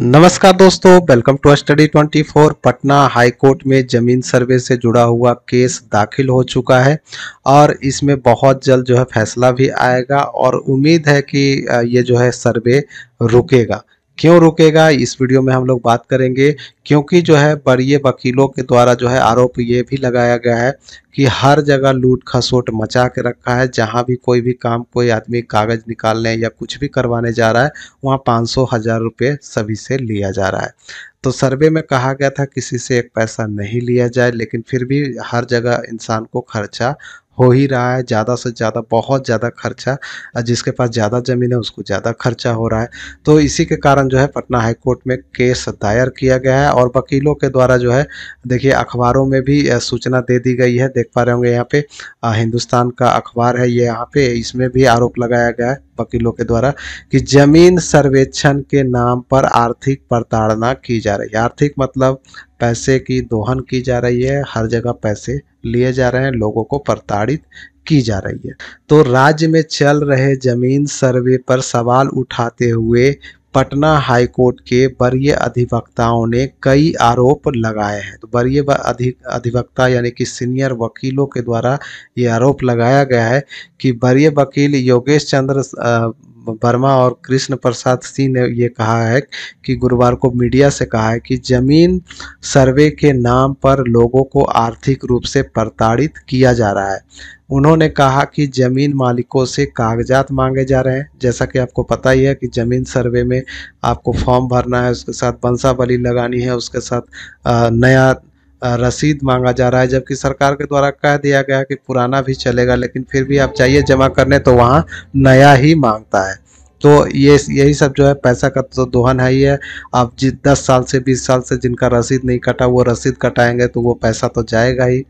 नमस्कार दोस्तों welcome to study 24 Patna high court में जमीन सर्वे से जुड़ा हुआ केस दाखिल हो चुका है और इसमें बहुत जल्द जो है फैसला भी आएगा और उम्मीद है कि ये जो है सर्वे रुकेगा क्यों रुकेगा इस वीडियो में हम लोग बात करेंगे क्योंकि जो है बड़ी वकीलों के द्वारा जो है आरोप ये भी लगाया गया है कि हर जगह लूट खसोट मचा के रखा है जहाँ भी कोई भी काम कोई आदमी कागज़ निकालने या कुछ भी करवाने जा रहा है वहाँ पाँच सौ हज़ार रुपये सभी से लिया जा रहा है तो सर्वे में कहा गया था किसी से एक पैसा नहीं लिया जाए लेकिन फिर भी हर जगह इंसान को खर्चा हो ही रहा है ज़्यादा से ज़्यादा बहुत ज़्यादा खर्चा जिसके पास ज़्यादा ज़मीन है उसको ज़्यादा खर्चा हो रहा है तो इसी के कारण जो है पटना हाईकोर्ट में केस दायर किया गया है और वकीलों के द्वारा जो है देखिए अखबारों में भी सूचना दे दी गई है देख पा रहे होंगे यहाँ पे हिंदुस्तान का अखबार है ये यहाँ पे इसमें भी आरोप लगाया गया है वकीलों के द्वारा कि जमीन सर्वेक्षण के नाम पर आर्थिक प्रताड़ना की जा रही है आर्थिक मतलब पैसे की दोहन की जा रही है हर जगह पैसे लिए जा रहे हैं लोगों को प्रताड़ित की जा रही है तो राज्य में चल रहे जमीन सर्वे पर सवाल उठाते हुए पटना हाई कोर्ट के वरीय अधिवक्ताओं ने कई आरोप लगाए हैं तो वरीय अधिवक्ता यानी कि सीनियर वकीलों के द्वारा ये आरोप लगाया गया है कि वरीय वकील योगेश चंद्र वर्मा और कृष्ण प्रसाद सिंह ने ये कहा है कि गुरुवार को मीडिया से कहा है कि जमीन सर्वे के नाम पर लोगों को आर्थिक रूप से प्रताड़ित किया जा रहा है उन्होंने कहा कि ज़मीन मालिकों से कागजात मांगे जा रहे हैं जैसा कि आपको पता ही है कि ज़मीन सर्वे में आपको फॉर्म भरना है उसके साथ बंसावली लगानी है उसके साथ नया रसीद मांगा जा रहा है जबकि सरकार के द्वारा कह दिया गया कि पुराना भी चलेगा लेकिन फिर भी आप चाहिए जमा करने तो वहाँ नया ही मांगता है तो ये यही सब जो है पैसा का तो दोहन है ही है आप जिस दस साल से बीस साल से जिनका रसीद नहीं कटा वो रसीद कटाएंगे तो वो पैसा तो जाएगा ही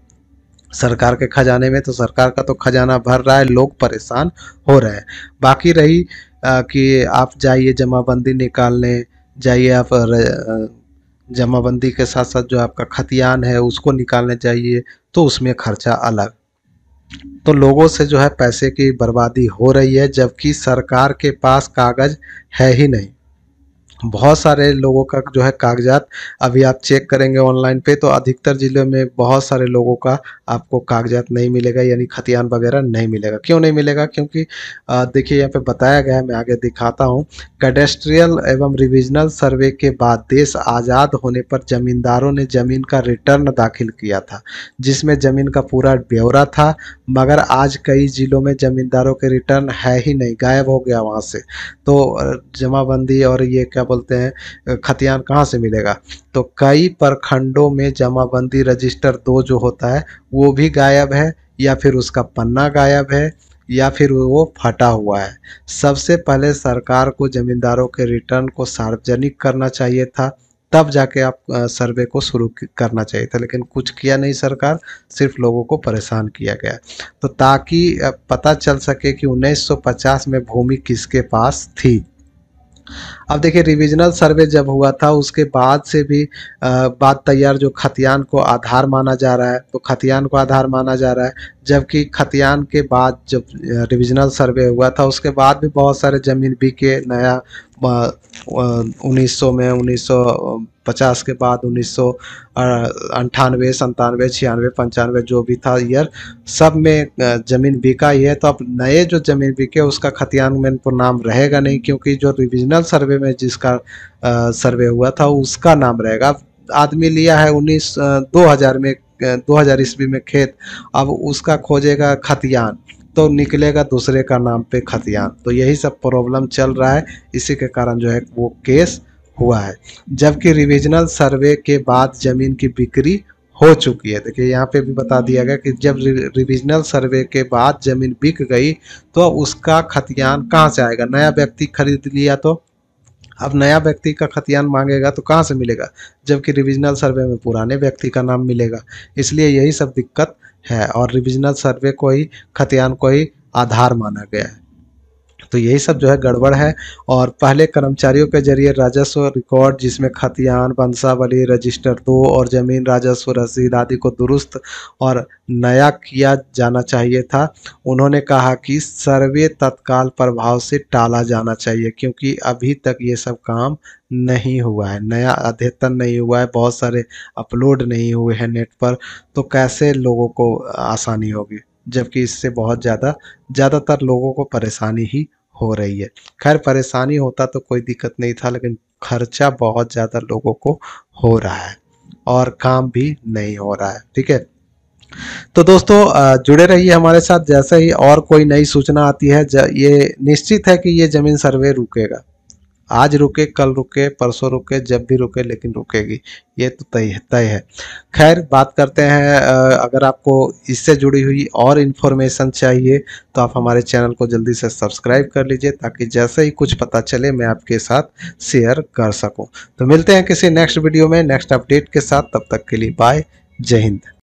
सरकार के खजाने में तो सरकार का तो खजाना भर रहा है लोग परेशान हो रहे हैं बाकी रही आ, कि आप जाइए जमाबंदी निकालने जाइए आप जमाबंदी के साथ साथ जो आपका खतियान है उसको निकालने जाइए तो उसमें खर्चा अलग तो लोगों से जो है पैसे की बर्बादी हो रही है जबकि सरकार के पास कागज़ है ही नहीं बहुत सारे लोगों का जो है कागजात अभी आप चेक करेंगे ऑनलाइन पे तो अधिकतर ज़िले में बहुत सारे लोगों का आपको कागजात नहीं मिलेगा यानी खतियान वगैरह नहीं मिलेगा क्यों नहीं मिलेगा क्योंकि देखिए यहाँ पे बताया गया है मैं आगे दिखाता हूँ कैडेस्ट्रियल एवं रिविजनल सर्वे के बाद देश आज़ाद होने पर ज़मींदारों ने ज़मीन का रिटर्न दाखिल किया था जिसमें ज़मीन का पूरा ब्यौरा था मगर आज कई ज़िलों में ज़मींदारों के रिटर्न है ही नहीं गायब हो गया वहाँ से तो जमाबंदी और ये क्या बोलते हैं खतियान कहाँ से मिलेगा तो कई प्रखंडों में जमाबंदी रजिस्टर दो जो होता है वो भी गायब है या फिर उसका पन्ना गायब है या फिर वो फटा हुआ है सबसे पहले सरकार को ज़मींदारों के रिटर्न को सार्वजनिक करना चाहिए था तब जाके आप सर्वे को शुरू करना चाहिए था लेकिन कुछ किया नहीं सरकार सिर्फ लोगों को परेशान किया गया तो ताकि पता चल सके कि 1950 में भूमि किसके पास थी अब देखिए रिविजनल सर्वे जब हुआ था उसके बाद से भी बात तैयार जो खतियान को आधार माना जा रहा है तो खतियान को आधार माना जा रहा है जबकि खतियान के बाद जब रिविजनल सर्वे हुआ था उसके बाद भी बहुत सारे ज़मीन बिके नया उन्नीस सौ में उन्नीस पचास के बाद उन्नीस सौ अंठानवे संतानवे छियानवे पंचानवे जो भी था ईयर सब में ज़मीन बिका ही है तो अब नए जो ज़मीन बिके उसका खतियान में नाम रहेगा नहीं क्योंकि जो रिविजनल सर्वे में जिसका आ, सर्वे हुआ था उसका नाम रहेगा आदमी लिया है उन्नीस दो हजार में दो हजार ईस्वी में खेत अब उसका खोजेगा खतियान तो निकलेगा दूसरे का नाम पे खतियान तो यही सब प्रॉब्लम चल रहा है इसी के कारण जो है वो केस हुआ है जबकि रिविजनल सर्वे के बाद ज़मीन की बिक्री हो चुकी है देखिए यहाँ पे भी बता दिया गया कि जब रिविजनल सर्वे के बाद ज़मीन बिक गई तो उसका खतियान कहाँ से आएगा नया व्यक्ति खरीद लिया तो अब नया व्यक्ति का खतियान मांगेगा तो कहाँ से मिलेगा जबकि रिविजनल सर्वे में पुराने व्यक्ति का नाम मिलेगा इसलिए यही सब दिक्कत है और रिविजनल सर्वे को ही खतियान को ही आधार माना गया है तो यही सब जो है गड़बड़ है और पहले कर्मचारियों के जरिए राजस्व रिकॉर्ड जिसमें खतियान बंसावली रजिस्टर दो और ज़मीन राजस्व रसीद आदि को दुरुस्त और नया किया जाना चाहिए था उन्होंने कहा कि सर्वे तत्काल प्रभाव से टाला जाना चाहिए क्योंकि अभी तक ये सब काम नहीं हुआ है नया अद्यतन नहीं हुआ है बहुत सारे अपलोड नहीं हुए हैं नेट पर तो कैसे लोगों को आसानी होगी जबकि इससे बहुत ज़्यादा ज़्यादातर लोगों को परेशानी ही हो रही है खैर परेशानी होता तो कोई दिक्कत नहीं था लेकिन खर्चा बहुत ज़्यादा लोगों को हो रहा है और काम भी नहीं हो रहा है ठीक है तो दोस्तों जुड़े रहिए हमारे साथ जैसे ही और कोई नई सूचना आती है ये निश्चित है कि ये ज़मीन सर्वे रुकेगा आज रुके कल रुके परसों रुके जब भी रुके लेकिन रुकेगी ये तो तय है तय है खैर बात करते हैं अगर आपको इससे जुड़ी हुई और इन्फॉर्मेशन चाहिए तो आप हमारे चैनल को जल्दी से सब्सक्राइब कर लीजिए ताकि जैसे ही कुछ पता चले मैं आपके साथ शेयर कर सकूँ तो मिलते हैं किसी नेक्स्ट वीडियो में नेक्स्ट अपडेट के साथ तब तक के लिए बाय जय हिंद